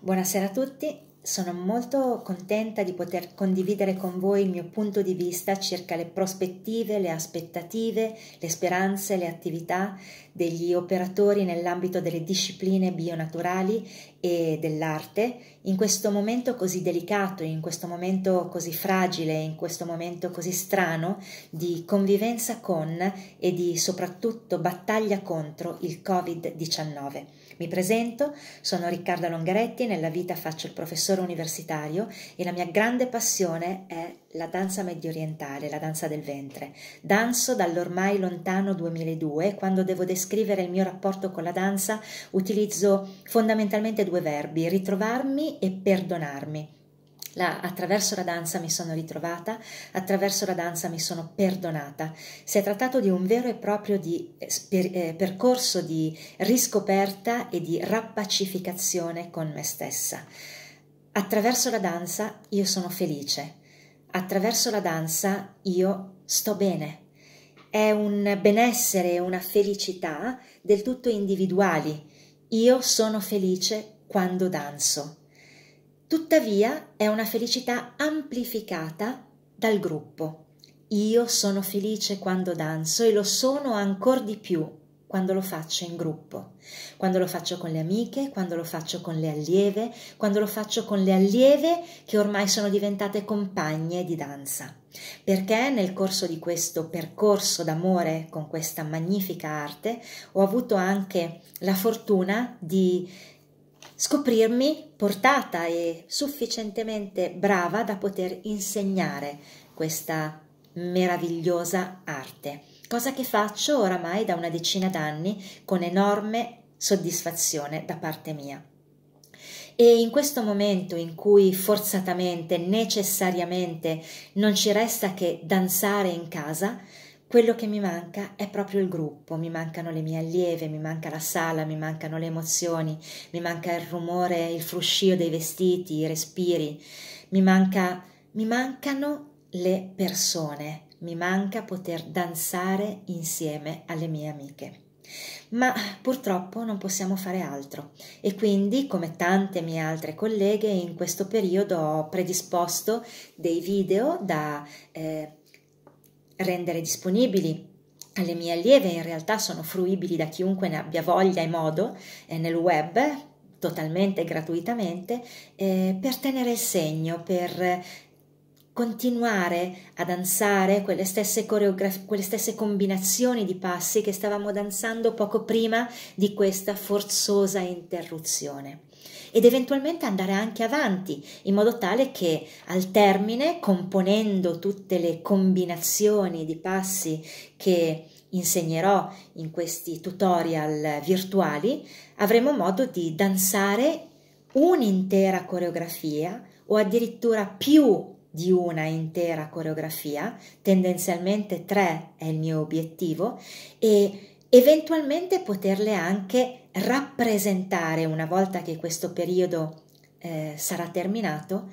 Buonasera a tutti sono molto contenta di poter condividere con voi il mio punto di vista circa le prospettive, le aspettative, le speranze, le attività degli operatori nell'ambito delle discipline bionaturali e dell'arte in questo momento così delicato, in questo momento così fragile, in questo momento così strano di convivenza con e di soprattutto battaglia contro il Covid-19. Mi presento, sono Riccardo Longaretti, nella vita faccio il professore professore universitario e la mia grande passione è la danza mediorientale, la danza del ventre. Danzo dall'ormai lontano 2002 e quando devo descrivere il mio rapporto con la danza utilizzo fondamentalmente due verbi, ritrovarmi e perdonarmi. La, attraverso la danza mi sono ritrovata, attraverso la danza mi sono perdonata. Si è trattato di un vero e proprio di, eh, per, eh, percorso di riscoperta e di rappacificazione con me stessa. Attraverso la danza io sono felice, attraverso la danza io sto bene. È un benessere, una felicità del tutto individuali. Io sono felice quando danzo. Tuttavia è una felicità amplificata dal gruppo. Io sono felice quando danzo e lo sono ancora di più quando lo faccio in gruppo, quando lo faccio con le amiche, quando lo faccio con le allieve, quando lo faccio con le allieve che ormai sono diventate compagne di danza. Perché nel corso di questo percorso d'amore con questa magnifica arte ho avuto anche la fortuna di scoprirmi portata e sufficientemente brava da poter insegnare questa meravigliosa arte cosa che faccio oramai da una decina d'anni con enorme soddisfazione da parte mia. E in questo momento in cui forzatamente, necessariamente non ci resta che danzare in casa, quello che mi manca è proprio il gruppo, mi mancano le mie allieve, mi manca la sala, mi mancano le emozioni, mi manca il rumore, il fruscio dei vestiti, i respiri, mi, manca, mi mancano le persone, mi manca poter danzare insieme alle mie amiche. Ma purtroppo non possiamo fare altro e quindi, come tante mie altre colleghe, in questo periodo ho predisposto dei video da eh, rendere disponibili alle mie allieve, in realtà sono fruibili da chiunque ne abbia voglia e modo eh, nel web, totalmente gratuitamente eh, per tenere il segno, per continuare a danzare quelle stesse, coreograf- quelle stesse combinazioni di passi che stavamo danzando poco prima di questa forzosa interruzione ed eventualmente andare anche avanti in modo tale che al termine, componendo tutte le combinazioni di passi che insegnerò in questi tutorial virtuali, avremo modo di danzare un'intera coreografia o addirittura più di una intera coreografia, tendenzialmente tre è il mio obiettivo, e eventualmente poterle anche rappresentare una volta che questo periodo eh, sarà terminato,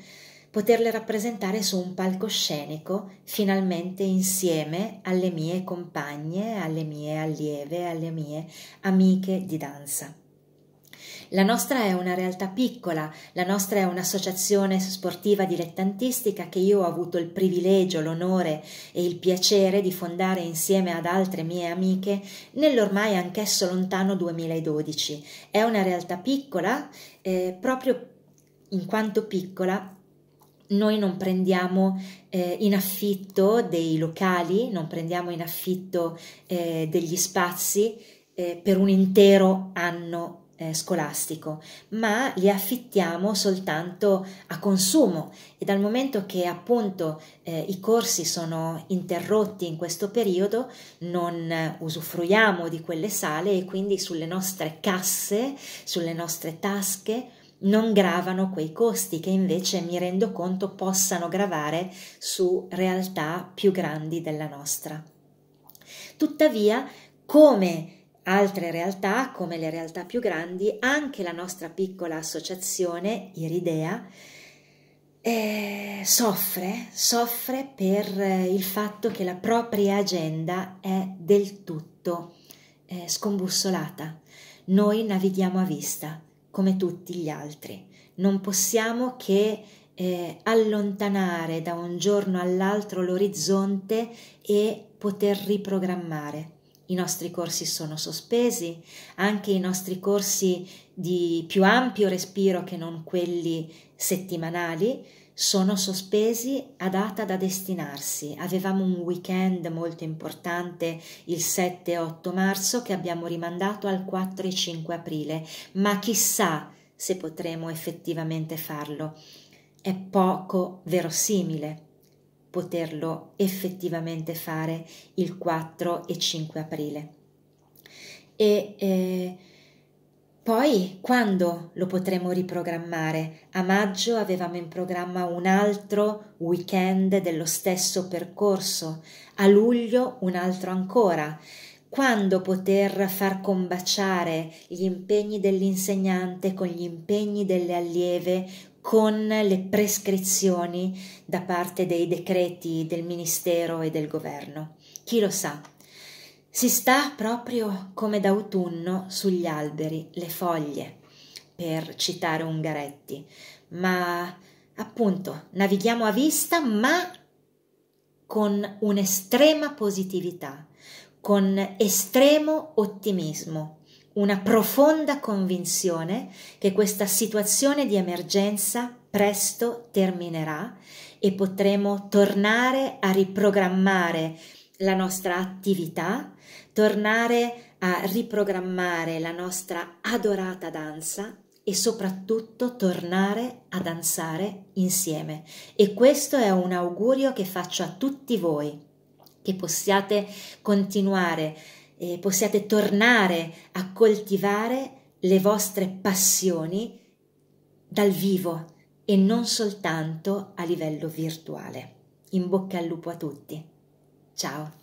poterle rappresentare su un palcoscenico finalmente insieme alle mie compagne, alle mie allieve, alle mie amiche di danza. La nostra è una realtà piccola, la nostra è un'associazione sportiva dilettantistica che io ho avuto il privilegio, l'onore e il piacere di fondare insieme ad altre mie amiche nell'ormai anch'esso lontano 2012. È una realtà piccola, eh, proprio in quanto piccola noi non prendiamo eh, in affitto dei locali, non prendiamo in affitto eh, degli spazi eh, per un intero anno eh, scolastico, ma li affittiamo soltanto a consumo e dal momento che appunto eh, i corsi sono interrotti in questo periodo non usufruiamo di quelle sale e quindi sulle nostre casse, sulle nostre tasche non gravano quei costi che invece mi rendo conto possano gravare su realtà più grandi della nostra. Tuttavia, come Altre realtà, come le realtà più grandi, anche la nostra piccola associazione, Iridea, eh, soffre, soffre per eh, il fatto che la propria agenda è del tutto eh, scombussolata. Noi navighiamo a vista, come tutti gli altri. Non possiamo che eh, allontanare da un giorno all'altro l'orizzonte e poter riprogrammare. I nostri corsi sono sospesi, anche i nostri corsi di più ampio respiro che non quelli settimanali sono sospesi a data da destinarsi. Avevamo un weekend molto importante il 7 8 marzo che abbiamo rimandato al 4 5 aprile, ma chissà se potremo effettivamente farlo. È poco verosimile poterlo effettivamente fare il 4 e 5 aprile. E eh, poi quando lo potremo riprogrammare? A maggio avevamo in programma un altro weekend dello stesso percorso, a luglio un altro ancora quando poter far combaciare gli impegni dell'insegnante con gli impegni delle allieve con le prescrizioni da parte dei decreti del Ministero e del Governo. Chi lo sa? Si sta proprio come d'autunno sugli alberi, le foglie, per citare Ungaretti, ma appunto navighiamo a vista, ma con un'estrema positività, con estremo ottimismo, una profonda convinzione che questa situazione di emergenza presto terminerà e potremo tornare a riprogrammare la nostra attività, tornare a riprogrammare la nostra adorata danza e soprattutto tornare a danzare insieme. E questo è un augurio che faccio a tutti voi, che possiate continuare e possiate tornare a coltivare le vostre passioni dal vivo e non soltanto a livello virtuale. In bocca al lupo a tutti. Ciao!